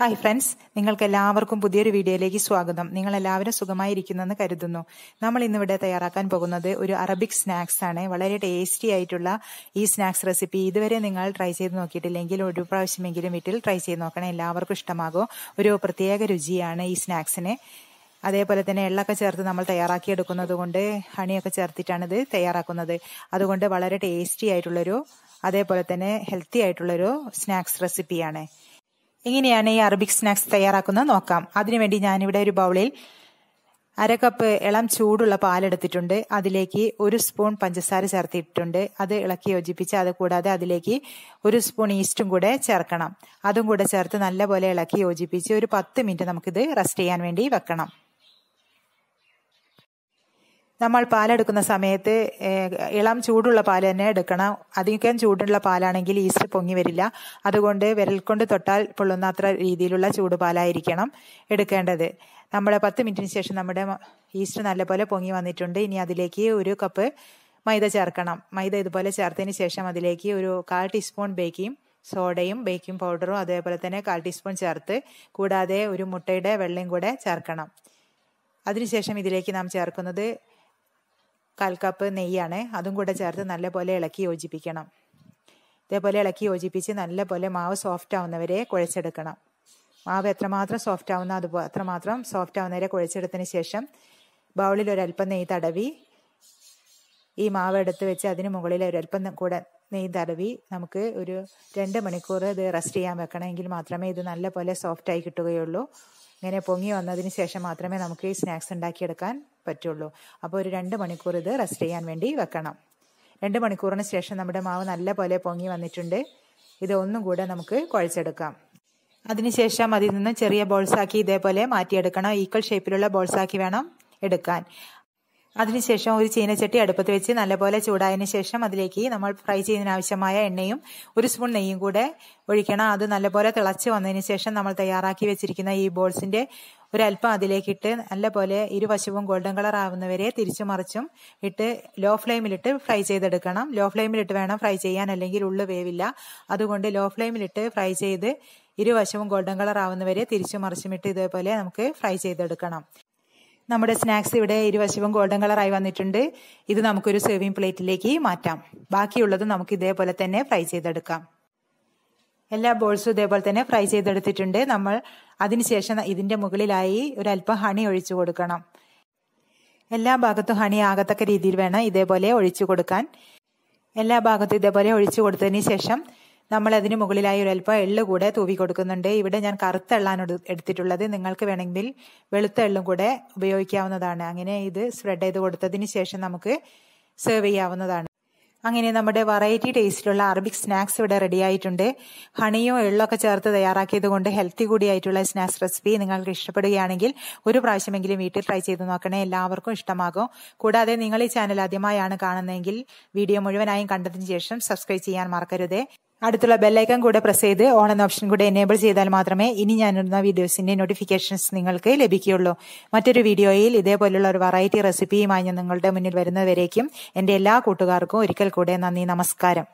hi friends നിങ്ങൾക്ക് എല്ലാവർക്കും പുതിയൊരു വീഡിയോയിലേക്ക് സ്വാഗതം നിങ്ങൾ എല്ലാവരും സുഖമായിരിക്കുന്നെന്ന് കരുതുന്നു നമ്മൾ ഇന്നിവിടെ തയ്യാറാക്കാൻ പോകുന്നത് ഒരു അറബിക് സ്നാക്സ് ആണ് വളരെ ടേസ്റ്റി ആയിട്ടുള്ള ഈ സ്നാക്സ് റെസിപ്പി ഇതുവരെ നിങ്ങൾ ട്രൈ ചെയ്ത് നോക്കിയിട്ടില്ലെങ്കിൽ ഒരു പ്രാവശ്യമെങ്കിലും വീട്ടിൽ ട്രൈ ചെയ്ത് നോക്കണം എല്ലാവർക്കും ഇഷ്ടമാകും ഒരു പ്രത്യേക രുചിയാണ് ഈ സ്നാക്സിന് അതേപോലെ തന്നെ എള്ളൊക്കെ ചേർത്ത് നമ്മൾ തയ്യാറാക്കിയെടുക്കുന്നത് കൊണ്ട് ഹണിയൊക്കെ ഇത് തയ്യാറാക്കുന്നത് അതുകൊണ്ട് വളരെ ടേസ്റ്റി ആയിട്ടുള്ളൊരു അതേപോലെ തന്നെ ഹെൽത്തി ആയിട്ടുള്ളൊരു സ്നാക്സ് റെസിപ്പിയാണ് എങ്ങനെയാണ് ഈ അറബിക് സ്നാക്സ് തയ്യാറാക്കുന്നത് നോക്കാം അതിനുവേണ്ടി ഞാനിവിടെ ഒരു ബൗളിൽ അര കപ്പ് ഇളം ചൂടുള്ള പാലെടുത്തിട്ടുണ്ട് അതിലേക്ക് ഒരു സ്പൂൺ പഞ്ചസാര ചേർത്തിട്ടുണ്ട് അത് ഇളക്കി യോജിപ്പിച്ച് അത് കൂടാതെ അതിലേക്ക് ഒരു സ്പൂൺ ഈസ്റ്റും കൂടെ ചേർക്കണം അതും കൂടെ ചേർത്ത് നല്ലപോലെ ഇളക്കി യോജിപ്പിച്ച് ഒരു പത്ത് മിനിറ്റ് നമുക്കിത് റെസ്റ്റ് ചെയ്യാൻ വേണ്ടി വെക്കണം നമ്മൾ പാലെടുക്കുന്ന സമയത്ത് ഇളം ചൂടുള്ള പാൽ തന്നെ എടുക്കണം അധികം ചൂടുള്ള പാലാണെങ്കിൽ ഈസ്റ്റ് പൊങ്ങി വരില്ല അതുകൊണ്ട് വിരൽ കൊണ്ട് തൊട്ടാൽ പൊള്ളുന്ന അത്ര രീതിയിലുള്ള ചൂടുപാലായിരിക്കണം എടുക്കേണ്ടത് നമ്മൾ പത്ത് മിനിറ്റിന് ശേഷം നമ്മുടെ ഈസ്റ്റ് നല്ലപോലെ പൊങ്ങി വന്നിട്ടുണ്ട് ഇനി അതിലേക്ക് ഒരു കപ്പ് മൈദ ചേർക്കണം മൈദ ഇതുപോലെ ചേർത്തതിന് ശേഷം അതിലേക്ക് ഒരു കാൽ ടീസ്പൂൺ ബേക്കിംഗ് സോഡയും ബേക്കിംഗ് പൗഡറും അതേപോലെ തന്നെ കാൽ ടീസ്പൂൺ ചേർത്ത് കൂടാതെ ഒരു മുട്ടയുടെ വെള്ളയും കൂടെ ചേർക്കണം അതിനുശേഷം ഇതിലേക്ക് നാം ചേർക്കുന്നത് കാൽ കപ്പ് നെയ്യാണ് അതും കൂടെ ചേർത്ത് നല്ലപോലെ ഇളക്കി യോജിപ്പിക്കണം ഇതേപോലെ ഇളക്കി യോജിപ്പിച്ച് നല്ലപോലെ മാവ് സോഫ്റ്റ് ആവുന്നവരെ കുഴച്ചെടുക്കണം മാവ് എത്രമാത്രം സോഫ്റ്റ് ആവുന്ന അതുപോലെ അത്രമാത്രം സോഫ്റ്റ് ആവുന്നവരെ കുഴച്ചെടുത്തതിന് ശേഷം ബൗളിൽ ഒരല്പം നെയ്യ് തടവി ഈ മാവ് എടുത്ത് വെച്ച് അതിന് മുകളിൽ ഒരല്പം കൂടെ നെയ്യ് തടവി നമുക്ക് ഒരു രണ്ട് മണിക്കൂർ ഇത് റെസ്റ്റ് ചെയ്യാൻ വെക്കണമെങ്കിൽ മാത്രമേ ഇത് നല്ലപോലെ സോഫ്റ്റായി കിട്ടുകയുള്ളൂ ഇങ്ങനെ പൊങ്ങി വന്നതിന് ശേഷം മാത്രമേ നമുക്ക് ഈ സ്നാക്സ് ഉണ്ടാക്കിയെടുക്കാൻ പറ്റുള്ളൂ അപ്പോൾ ഒരു രണ്ട് മണിക്കൂർ ഇത് റെസ്റ്റ് ചെയ്യാൻ വേണ്ടി വെക്കണം രണ്ട് മണിക്കൂറിന് ശേഷം നമ്മുടെ മാവ് നല്ല പോലെ പൊങ്ങി വന്നിട്ടുണ്ട് ഇത് ഒന്നും കൂടെ നമുക്ക് കുഴച്ചെടുക്കാം അതിനുശേഷം അതിൽ നിന്ന് ചെറിയ ബോൾസാക്കി ഇതേപോലെ മാറ്റിയെടുക്കണം ഈക്വൽ ഷേപ്പിലുള്ള ബോൾസാക്കി വേണം എടുക്കാൻ അതിനുശേഷം ഒരു ചീനച്ചട്ടി അടുപ്പത്ത് വെച്ച് നല്ലപോലെ ചൂടായതിനു ശേഷം അതിലേക്ക് നമ്മൾ ഫ്രൈ ചെയ്യുന്നതിനാവശ്യമായ എണ്ണയും ഒരു സ്പൂൺ നെയ്യും കൂടെ ഒഴിക്കണം അത് നല്ലപോലെ തിളച്ച് വന്നതിന് ശേഷം നമ്മൾ തയ്യാറാക്കി വെച്ചിരിക്കുന്ന ഈ ബോൾസിന്റെ ഒരല്പം അതിലേക്കിട്ട് നല്ലപോലെ ഇരുവശവും ഗോൾഡൻ കളർ ആവുന്നവരെ തിരിച്ചു മറിച്ചും ഇട്ട് ലോ ഫ്ലെയിമിലിട്ട് ഫ്രൈ ചെയ്തെടുക്കണം ലോ ഫ്ലെയിമിലിട്ട് വേണം ഫ്രൈ ചെയ്യാൻ അല്ലെങ്കിൽ ഉള്ളു വേവില്ല അതുകൊണ്ട് ലോ ഫ്ലെയിമിലിട്ട് ഫ്രൈ ചെയ്ത് ഇരുവശവും ഗോൾഡൻ കളർ ആവുന്നവരെ തിരിച്ചു ഇട്ട് ഇതേപോലെ നമുക്ക് ഫ്രൈ ചെയ്തെടുക്കണം നമ്മുടെ സ്നാക്സ് ഇവിടെ ഇരുവശവും ഗോൾഡൻ കളറായി വന്നിട്ടുണ്ട് ഇത് നമുക്കൊരു സെർവിംഗ് പ്ലേറ്റിലേക്ക് മാറ്റാം ബാക്കിയുള്ളത് നമുക്ക് ഇതേപോലെ തന്നെ ഫ്രൈ ചെയ്തെടുക്കാം എല്ലാ ബോൾസും ഇതേപോലെ തന്നെ ഫ്രൈ ചെയ്തെടുത്തിട്ടുണ്ട് നമ്മൾ അതിനുശേഷം ഇതിൻ്റെ മുകളിലായി ഒരല്പം ഹണി ഒഴിച്ചു കൊടുക്കണം എല്ലാ ഭാഗത്തും ഹണി ആകത്തക്ക രീതിയിൽ വേണം ഇതേപോലെ ഒഴിച്ചു കൊടുക്കാൻ എല്ലാ ഭാഗത്തും ഇതേപോലെ ഒഴിച്ചു കൊടുത്തതിന് ശേഷം നമ്മൾ അതിന് മുകളിലായി ഒരു അല്പം എള്ള് കൂടെ തൂവി കൊടുക്കുന്നുണ്ട് ഇവിടെ ഞാൻ കറുത്ത എള്ളാണ് എടുത്തിട്ടുള്ളത് നിങ്ങൾക്ക് വേണമെങ്കിൽ വെളുത്ത എള്ളും കൂടെ ഉപയോഗിക്കാവുന്നതാണ് അങ്ങനെ ഇത് സ്പ്രെഡ് ചെയ്ത് കൊടുത്തതിന് ശേഷം നമുക്ക് സെർവ് ചെയ്യാവുന്നതാണ് അങ്ങനെ നമ്മുടെ വെറൈറ്റി ടേസ്റ്റിലുള്ള അറബിക് സ്നാക്സ് ഇവിടെ റെഡി ആയിട്ടുണ്ട് ഹണിയോ എള്ളൊക്കെ ചേർത്ത് തയ്യാറാക്കിയത് കൊണ്ട് ഹെൽത്തി കൂടിയായിട്ടുള്ള സ്നാക്സ് റെസിപ്പി നിങ്ങൾക്ക് ഇഷ്ടപ്പെടുകയാണെങ്കിൽ ഒരു പ്രാവശ്യമെങ്കിലും വീട്ടിൽ ട്രൈ ചെയ്ത് നോക്കണേ എല്ലാവർക്കും ഇഷ്ടമാകും കൂടാതെ നിങ്ങൾ ഈ ചാനൽ ആദ്യമായാണ് കാണുന്നതെങ്കിൽ വീഡിയോ മുഴുവനായും കണ്ടതിന് ശേഷം സബ്സ്ക്രൈബ് ചെയ്യാൻ മറക്കരുത് അടുത്തുള്ള ബെല്ലൈക്കൺ കൂടെ പ്രസ് ചെയ്ത് ഓൺ എന്ന ഓപ്ഷൻ കൂടെ എനേബിൾ ചെയ്താൽ മാത്രമേ ഇനി ഞാനിടുന്ന വീഡിയോസിന്റെ നോട്ടിഫിക്കേഷൻസ് നിങ്ങൾക്ക് ലഭിക്കുകയുള്ളൂ മറ്റൊരു വീഡിയോയിൽ ഇതേപോലുള്ള ഒരു വെറൈറ്റി റെസിപ്പിയുമായി ഞാൻ നിങ്ങളുടെ മുന്നിൽ വരുന്നവരേക്കും എൻ്റെ എല്ലാ കൂട്ടുകാർക്കും ഒരിക്കൽ കൂടെ നന്ദി നമസ്കാരം